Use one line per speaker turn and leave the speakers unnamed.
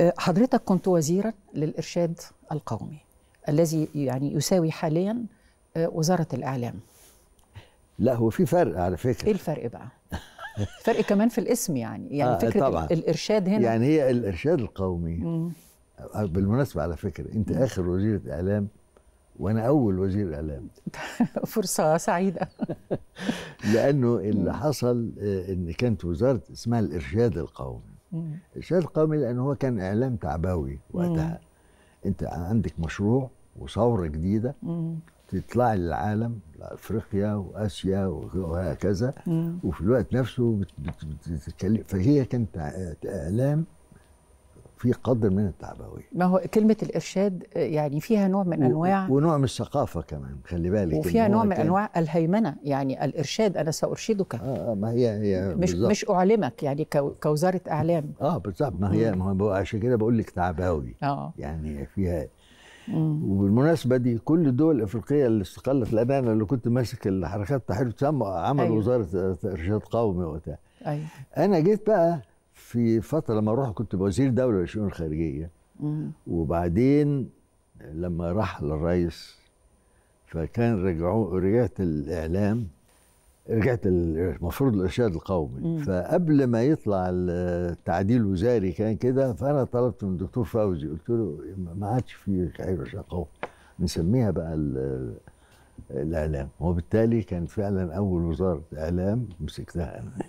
آه، حضرتك كنت وزيرا للإرشاد القومي الذي يعني يساوي حاليا آه، وزارة الإعلام
لا هو في فرق على فكرة إيه
الفرق بقى؟ فرق كمان في الاسم يعني يعني آه فكرة طبعا. الإرشاد هنا يعني
هي الإرشاد القومي مم. آه، بالمناسبة على فكرة أنت مم. آخر وزيرة إعلام وانا اول وزير اعلام
فرصه سعيده
لانه اللي حصل ان كانت وزاره اسمها الارشاد القومي الارشاد القومي لان هو كان اعلام تعبوي وقتها انت عندك مشروع وثوره جديده تطلع للعالم لافريقيا واسيا وهكذا وفي الوقت نفسه بتتكلم فهي كانت اعلام في قدر من التعبويه
ما هو كلمه الارشاد يعني فيها نوع من انواع
ونوع من الثقافه كمان خلي بالك وفيها نوع من انواع
الهيمنه يعني الارشاد انا سارشدك اه,
آه ما هي هي مش بالزبط. مش
اعلمك يعني كوزاره اعلام
اه بالظبط ما هي ما هو عشان كده بقول لك تعبوي آه. يعني فيها إيه. وبالمناسبة دي كل الدول الأفريقية اللي استقلت الأمانة اللي كنت ماسك الحركات التحرير عملوا أيوة. وزارة إرشاد قومي وبتاع أيوة. أنا جيت بقى في فتره لما رحت كنت وزير دوله للشؤون الخارجيه وبعدين لما رحل للرئيس فكان رجعوا رجعت الاعلام رجعت المفروض الارشاد القومي مم. فقبل ما يطلع التعديل الوزاري كان كده فانا طلبت من الدكتور فوزي قلت له ما عادش في ارشاد قومي نسميها بقى الاعلام وبالتالي كان فعلا اول وزاره اعلام مسكتها انا